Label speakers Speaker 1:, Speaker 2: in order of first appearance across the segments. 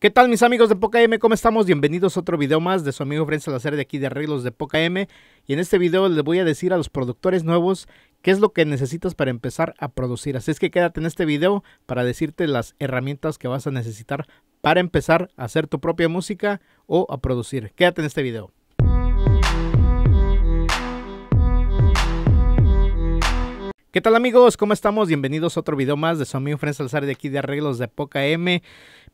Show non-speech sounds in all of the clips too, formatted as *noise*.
Speaker 1: ¿Qué tal mis amigos de Poca M? ¿Cómo estamos? Bienvenidos a otro video más de su amigo Fren Salazar de aquí de Arreglos de Poca M. Y en este video les voy a decir a los productores nuevos qué es lo que necesitas para empezar a producir. Así es que quédate en este video para decirte las herramientas que vas a necesitar para empezar a hacer tu propia música o a producir. Quédate en este video. ¿Qué tal amigos? ¿Cómo estamos? Bienvenidos a otro video más de su amigo Friends Alzar de aquí de Arreglos de Poca M.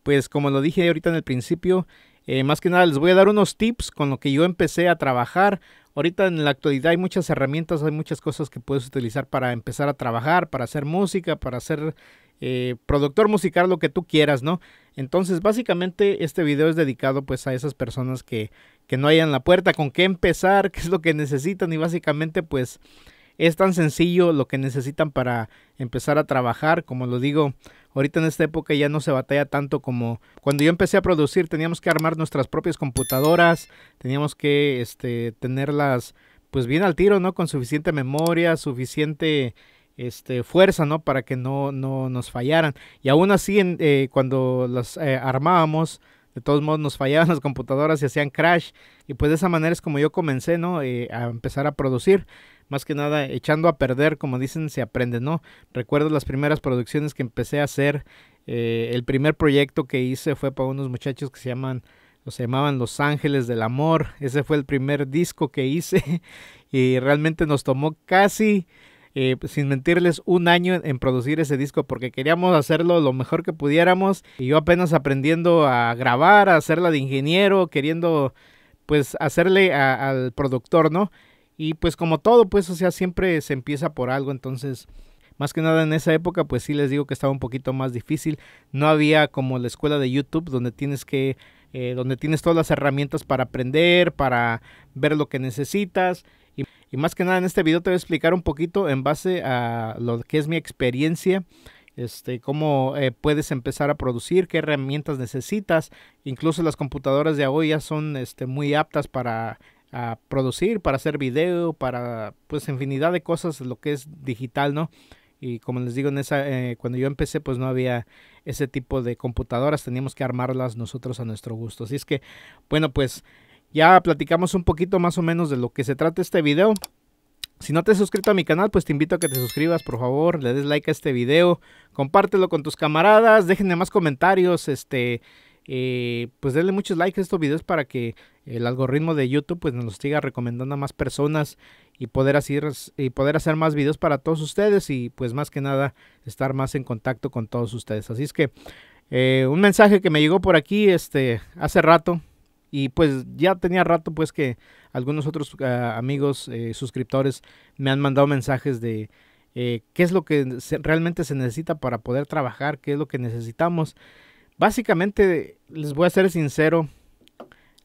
Speaker 1: Pues como lo dije ahorita en el principio, eh, más que nada les voy a dar unos tips con lo que yo empecé a trabajar. Ahorita en la actualidad hay muchas herramientas, hay muchas cosas que puedes utilizar para empezar a trabajar, para hacer música, para ser eh, productor musical, lo que tú quieras, ¿no? Entonces, básicamente este video es dedicado pues a esas personas que, que no hayan la puerta, con qué empezar, *laughs* qué es lo que necesitan y básicamente pues es tan sencillo lo que necesitan para empezar a trabajar, como lo digo, ahorita en esta época ya no se batalla tanto como cuando yo empecé a producir, teníamos que armar nuestras propias computadoras, teníamos que este, tenerlas pues bien al tiro, ¿no? Con suficiente memoria, suficiente este, fuerza, ¿no? Para que no, no nos fallaran. Y aún así, eh, cuando las eh, armábamos, de todos modos nos fallaban *laughs* las computadoras y hacían crash. Y pues de esa manera es como yo comencé, ¿no? Eh, a empezar a producir más que nada echando a perder, como dicen, se aprende, ¿no? Recuerdo las primeras producciones que empecé a hacer, eh, el primer proyecto que hice fue para unos muchachos que se llaman llamaban Los Ángeles del Amor. Ese fue el primer disco que hice *laughs* y realmente nos tomó casi, eh, sin mentirles, un año en producir ese disco porque queríamos hacerlo lo mejor que pudiéramos y yo apenas aprendiendo a grabar, a hacerla de ingeniero, queriendo pues hacerle al productor, ¿no? Y pues como todo, pues, o sea, siempre se empieza por algo, entonces, más que nada en esa época, pues sí les digo que estaba un poquito más difícil. No había como la escuela de YouTube donde tienes que, eh, donde tienes todas las herramientas para aprender, para ver lo que necesitas. Y, más que nada en este video te voy a explicar un poquito en base a lo que es mi experiencia. Este, cómo eh, puedes empezar a producir, qué herramientas necesitas. Incluso las computadoras de hoy ya son este, muy aptas para a producir, para hacer video, para pues infinidad de cosas, lo que es digital, ¿no? Y como les digo, en esa, eh, cuando yo empecé, pues no había ese tipo de computadoras, teníamos que armarlas nosotros a nuestro gusto. Así es que, bueno, pues ya platicamos un poquito más o menos de lo que se trata este video. Si no te has suscrito a mi canal, pues te invito a que te suscribas, por favor, le des like a este video, compártelo con tus camaradas, déjenme más comentarios, este, eh, pues denle muchos likes a estos videos para que el algoritmo de YouTube pues nos siga recomendando a más personas y poder, así, y poder hacer más videos para todos ustedes y pues más que nada estar más en contacto con todos ustedes. Así es que eh, un mensaje que me llegó por aquí este, hace rato y pues ya tenía rato pues que algunos otros ah, amigos eh, suscriptores me han mandado mensajes de... qué es lo que realmente se necesita para poder trabajar, qué es lo que necesitamos. Básicamente, les voy a ser sincero,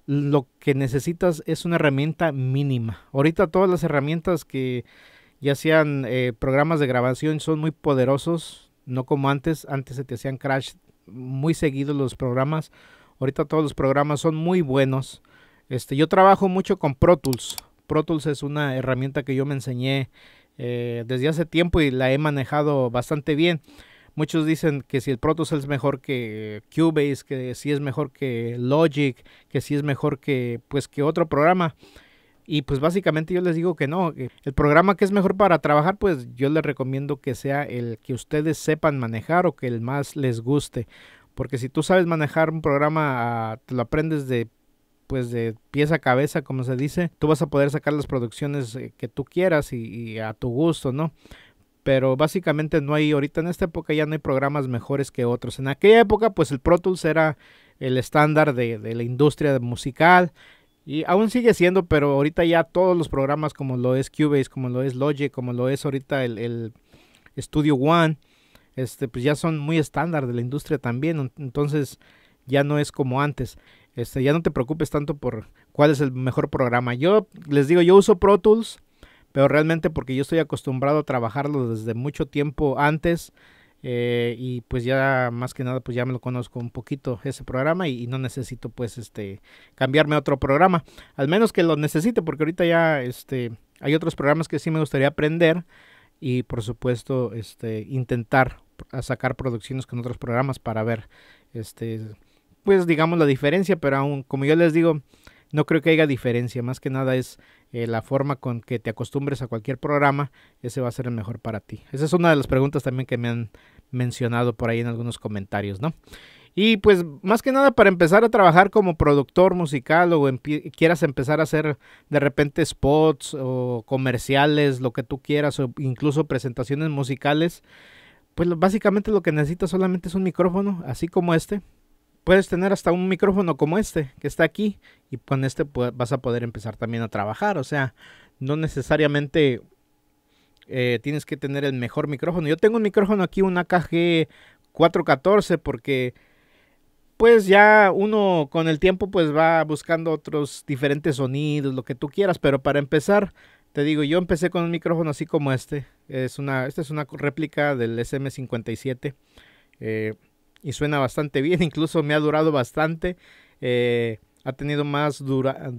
Speaker 1: lo que necesitas es una herramienta mínima. Ahorita todas las herramientas que ya sean eh, programas de grabación son muy poderosos, no como antes, antes se te hacían crash muy seguidos los programas. Ahorita todos los programas son muy buenos. Este, yo trabajo mucho con Pro Tools. Pro Tools es una herramienta que yo me enseñé eh, desde hace tiempo y la he manejado bastante bien. Muchos dicen que si el Tools es mejor que Cubase, que si es mejor que Logic, que si es mejor que pues que otro programa. Y pues básicamente yo les digo que no. El programa que es mejor para trabajar, pues yo les recomiendo que sea el que ustedes sepan manejar o que el más les guste. Porque si tú sabes manejar un programa, te lo aprendes de pues de pieza a cabeza, como se dice, tú vas a poder sacar las producciones eh, que tú quieras y a tu gusto, ¿no? pero básicamente no hay, ahorita en esta época ya no hay programas mejores que otros. En aquella época, pues el Pro Tools era el estándar de, la industria musical y aún sigue siendo, pero ahorita ya todos los programas como lo es Cubase, como lo es Logic, como lo es ahorita el, el Studio One, este, pues ya son muy estándar de la industria también, entonces ya no es como antes. Este, ya no te preocupes tanto por cuál es el mejor programa. Yo les digo, yo uso Pro Tools pero realmente porque yo estoy acostumbrado a trabajarlo desde mucho tiempo antes eh, y pues ya más que nada pues ya me lo conozco un poquito ese programa y, no necesito pues este cambiarme a otro programa al menos que lo necesite porque ahorita ya este hay otros programas que sí me gustaría aprender y por supuesto este intentar sacar producciones con otros programas para ver este pues digamos la diferencia pero aún como yo les digo no creo que haya diferencia, más que nada es eh, la forma con que te acostumbres a cualquier programa, ese va a ser el mejor para ti. Esa es una de las preguntas también que me han mencionado por ahí en algunos comentarios, ¿no? Y pues más que nada para empezar a trabajar como productor musical o quieras empezar a hacer de repente spots o comerciales, lo que tú quieras o incluso presentaciones musicales, pues básicamente lo que necesitas solamente es un micrófono, así como este, puedes tener hasta un micrófono como este que está aquí y con este vas a poder empezar también a trabajar. O sea, no necesariamente eh, tienes que tener el mejor micrófono. Yo tengo un micrófono aquí, un AKG 414 porque pues ya uno con el tiempo pues va buscando otros diferentes sonidos, lo que tú quieras, pero para empezar, te digo, yo empecé con un micrófono así como este, es una, esta es una réplica del SM57, eh, y suena bastante bien, *laughs* incluso me ha durado bastante. Eh, ha tenido más dura,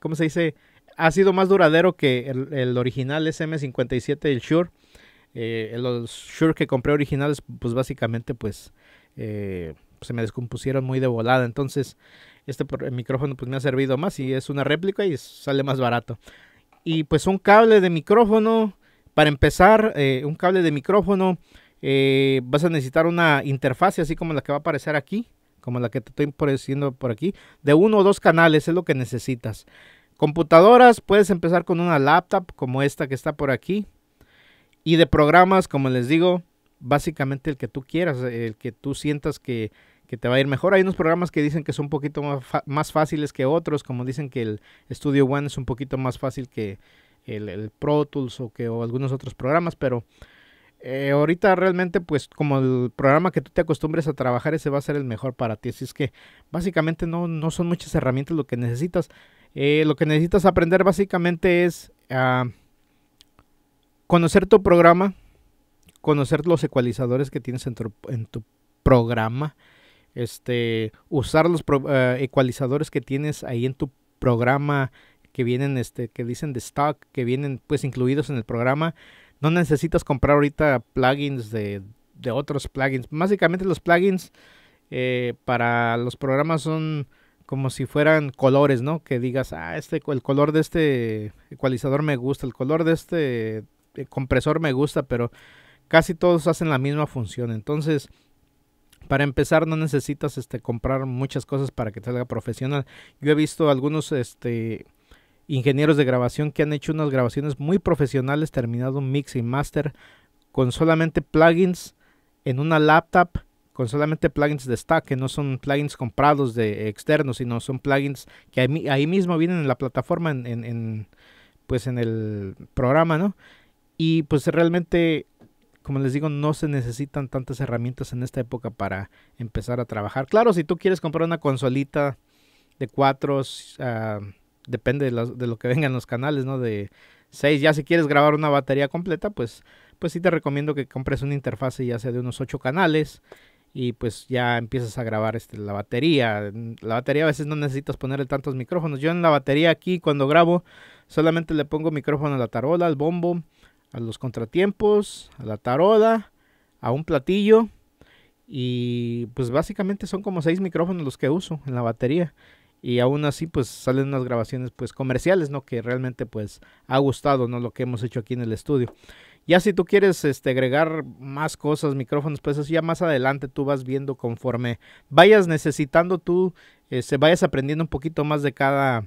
Speaker 1: ¿cómo se dice? Ha sido más duradero que el, original SM57, el Shure. Eh, los Shure que compré originales, pues básicamente, pues eh, se me descompusieron muy de volada. Entonces, este micrófono pues me ha servido más y es una réplica y sale más barato. Y pues un cable de micrófono, para empezar, un cable de micrófono eh, vas a necesitar una interfaz así como la que va a aparecer aquí, como la que te estoy mostrando por aquí, de uno o dos canales es lo que necesitas. Computadoras, puedes empezar con una laptop como esta que está por aquí. Y de programas, como les digo, básicamente el que tú quieras, el que tú sientas que, te va a ir mejor. Hay unos programas que dicen que son un poquito más, más fáciles que otros, como dicen que el Studio One es un poquito más fácil que el, el Pro Tools o que o algunos otros programas, pero eh, ahorita realmente, pues como el programa que tú te acostumbres a trabajar, ese va a ser el mejor para ti. Así es que básicamente no, son muchas herramientas lo que necesitas. Eh, lo que necesitas aprender básicamente es ah, conocer tu programa, conocer los ecualizadores que tienes en tu, programa, este, usar los ah, ecualizadores que tienes ahí en tu programa que vienen, este, que dicen de stock, que vienen pues incluidos en el programa. No necesitas comprar ahorita plugins de, otros plugins. Básicamente los plugins eh, para los programas son como si fueran colores, ¿no? Que digas, ah, este, el color de este ecualizador me gusta, el color de este eh, compresor me gusta, pero casi todos hacen la misma función. Entonces, para empezar, no necesitas este, comprar muchas cosas para que te salga profesional. Yo he visto algunos este, ingenieros de grabación que han hecho unas grabaciones muy profesionales, terminado un mix y master con solamente plugins en una laptop, con solamente plugins de stack, que no son plugins comprados de externos, sino son plugins que ahí, mismo vienen en la plataforma, en, pues en el programa, ¿no? Y pues realmente, como les digo, no se necesitan tantas herramientas en esta época para empezar a trabajar. Claro, si tú quieres comprar una consolita de cuatro... Ah, depende de, lo que vengan los canales, ¿no? De 6, ya si quieres grabar una batería completa, pues, pues sí te recomiendo que compres una interfase ya sea de unos 8 canales y pues ya empiezas a grabar este, la batería. La batería a veces no necesitas ponerle tantos micrófonos. Yo en la batería aquí cuando grabo solamente le pongo micrófono a la tarola, al bombo, a los contratiempos, a la tarola, a un platillo. Y pues básicamente son como seis micrófonos los que uso en la batería y aún así pues salen unas grabaciones pues comerciales, ¿no? Que realmente pues ha gustado, ¿no? Lo que hemos hecho aquí en el estudio. Ya si tú quieres este, agregar más cosas, micrófonos, pues así ya más adelante tú vas viendo conforme vayas necesitando tú, se este, vayas aprendiendo un poquito más de cada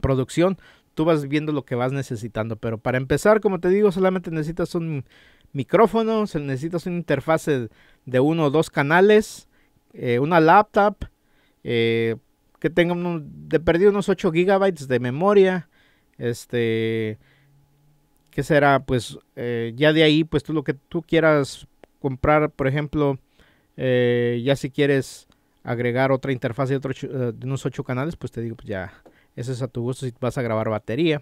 Speaker 1: producción, tú vas viendo lo que vas necesitando. Pero para empezar, como te digo, solamente necesitas un micrófono, necesitas una interfase de uno o dos canales, eh, una laptop, eh, que tenga de perdido unos 8 gigabytes de memoria. Este, que será, pues eh, ya de ahí, pues tú lo que tú quieras comprar, por ejemplo, eh, ya si quieres agregar otra interfaz de, eh, unos 8 canales, pues te digo, pues ya, eso es a tu gusto si vas a grabar batería.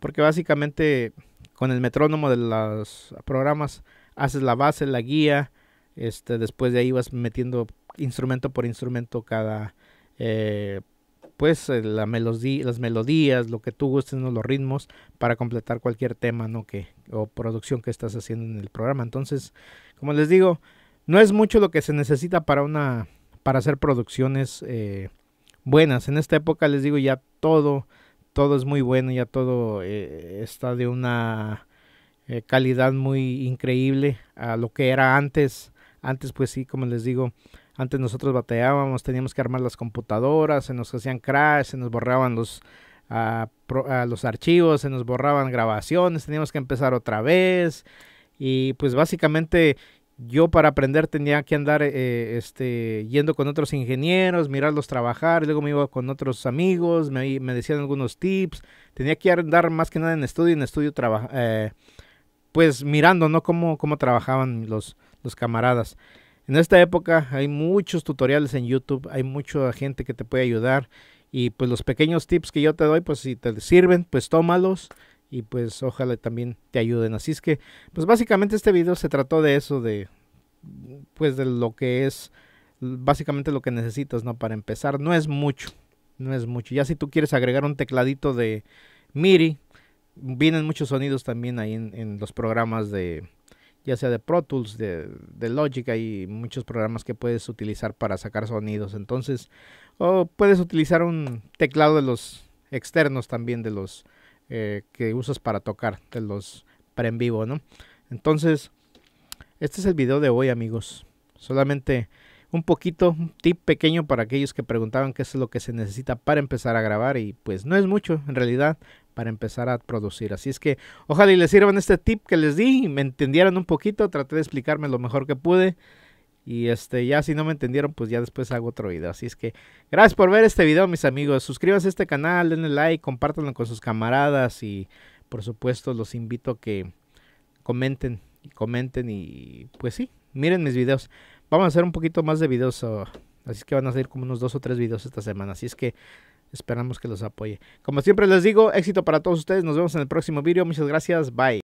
Speaker 1: Porque básicamente con el metrónomo de los programas haces la base, la guía, este, después de ahí vas metiendo instrumento por instrumento cada, eh, pues eh, la las melodías, lo que tú gustes, los ritmos, para completar cualquier tema ¿no? o producción que estás haciendo en el programa. Entonces, como les digo, no es mucho lo que se necesita para una para hacer producciones eh, buenas. En esta época les digo ya todo, todo es muy bueno, ya todo está de una calidad muy increíble a lo que era antes. Antes pues sí, como les digo, antes nosotros bateábamos, teníamos que armar las computadoras, se nos hacían crash, se nos borraban los, ah, ah, los archivos, se nos borraban grabaciones, teníamos que empezar otra vez. Y pues básicamente yo para aprender tenía que andar eh, este, yendo con otros ingenieros, mirarlos trabajar, luego me iba con otros amigos, me, decían algunos tips, tenía que andar más que nada en estudio, en estudio eh, pues mirando, ¿no? Cómo, cómo trabajaban los, los camaradas. En esta época hay muchos tutoriales en YouTube, hay mucha gente que te puede ayudar y pues los pequeños tips que yo te doy, pues si te sirven, pues tómalos y pues ojalá también te ayuden. Así es que pues básicamente este video se trató de eso, de pues de lo que es básicamente lo que necesitas, ¿no? Para empezar, no es mucho, no es mucho. Ya si tú quieres agregar un tecladito de MIDI, vienen muchos sonidos también ahí en los programas de, ya sea de Pro Tools, de, Logic, hay muchos programas que puedes utilizar para sacar sonidos. Entonces, o puedes utilizar un teclado de los externos también, de los eh, que usas para tocar, de los para en vivo, ¿no? Entonces, este es el video de hoy, amigos. Solamente un poquito, un tip pequeño para aquellos que preguntaban qué es lo que se necesita para empezar a grabar y pues no es mucho en realidad para empezar a producir. Así es que ojalá y les sirvan este tip que les di y me entendieron un poquito, traté de explicarme lo mejor que pude. Y este, ya si no me entendieron, pues ya después hago otro video. Así es que gracias por ver este video, mis amigos. Suscríbanse a este canal, denle like, compártanlo con sus camaradas y por supuesto los invito a que comenten, comenten y pues sí, miren mis videos vamos a hacer un poquito más de videos. así que van a salir como unos dos o tres videos esta semana. Así es que esperamos que los apoye. Como siempre les digo, éxito para todos ustedes. Nos vemos en el próximo video. Muchas gracias. Bye.